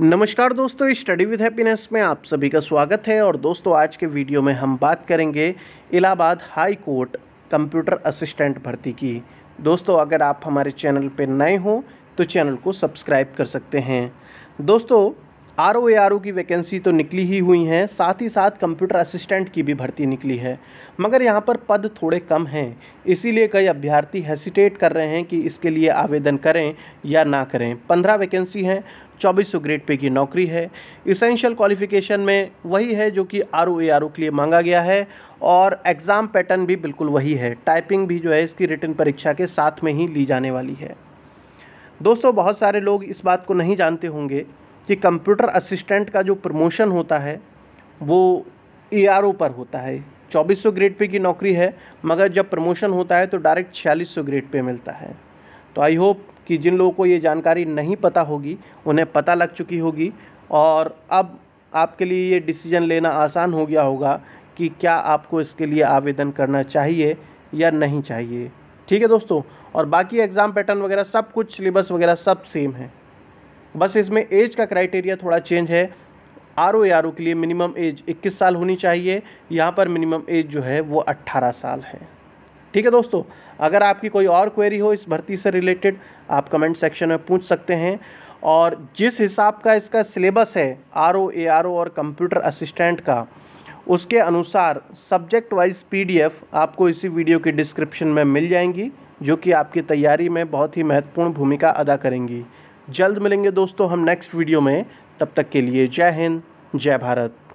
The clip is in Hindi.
नमस्कार दोस्तों स्टडी विद हैप्पीनेस में आप सभी का स्वागत है और दोस्तों आज के वीडियो में हम बात करेंगे Allahabad high court computer assistant भर्ती की दोस्तों अगर आप हमारे चैनल पर नए हों तो चैनल को सब्सक्राइब कर सकते हैं दोस्तों आर ओ आर ओ की वैकेंसी तो निकली ही हुई हैं साथ ही साथ कंप्यूटर असिस्टेंट की भी भर्ती निकली है मगर यहाँ पर पद थोड़े कम हैं इसीलिए कई अभ्यर्थी हेसिटेट कर रहे हैं कि इसके लिए आवेदन करें या ना करें पंद्रह वैकेंसी हैं चौबीस सौ ग्रेड पे की नौकरी है इसेंशियल क्वालिफिकेशन में वही है जो कि R O A R O के लिए मांगा गया है और एग्ज़ाम पैटर्न भी बिल्कुल वही है टाइपिंग भी जो है इसकी रिटर्न परीक्षा के साथ में ही ली जाने वाली है दोस्तों बहुत सारे लोग इस बात को नहीं जानते होंगे कि कंप्यूटर असिस्टेंट का जो प्रमोशन होता है वो ए आर ओ पर होता है चौबीस सौ ग्रेड पे की नौकरी है मगर जब प्रमोशन होता है तो डायरेक्ट छियालीस सौ ग्रेड पे मिलता है तो आई होप कि जिन लोगों को ये जानकारी नहीं पता होगी उन्हें पता लग चुकी होगी और अब आपके लिए ये डिसीजन लेना आसान हो गया होगा कि क्या आपको इसके लिए आवेदन करना चाहिए या नहीं चाहिए ठीक है दोस्तों और बाकी एग्ज़ाम पैटर्न वगैरह सब कुछ सिलेबस वगैरह सब सेम है बस इसमें एज का क्राइटेरिया थोड़ा चेंज है आर ओ के लिए मिनिमम एज 21 साल होनी चाहिए यहाँ पर मिनिमम एज जो है वो 18 साल है ठीक है दोस्तों अगर आपकी कोई और क्वेरी हो इस भर्ती से रिलेटेड आप कमेंट सेक्शन में पूछ सकते हैं और जिस हिसाब का इसका सिलेबस है R O A R O और कंप्यूटर असिस्टेंट का उसके अनुसार सब्जेक्ट वाइज पीडीएफ आपको इसी वीडियो की डिस्क्रिप्शन में मिल जाएंगी जो कि आपकी तैयारी में बहुत ही महत्वपूर्ण भूमिका अदा करेंगी जल्द मिलेंगे दोस्तों हम नेक्स्ट वीडियो में तब तक के लिए जय हिंद जय भारत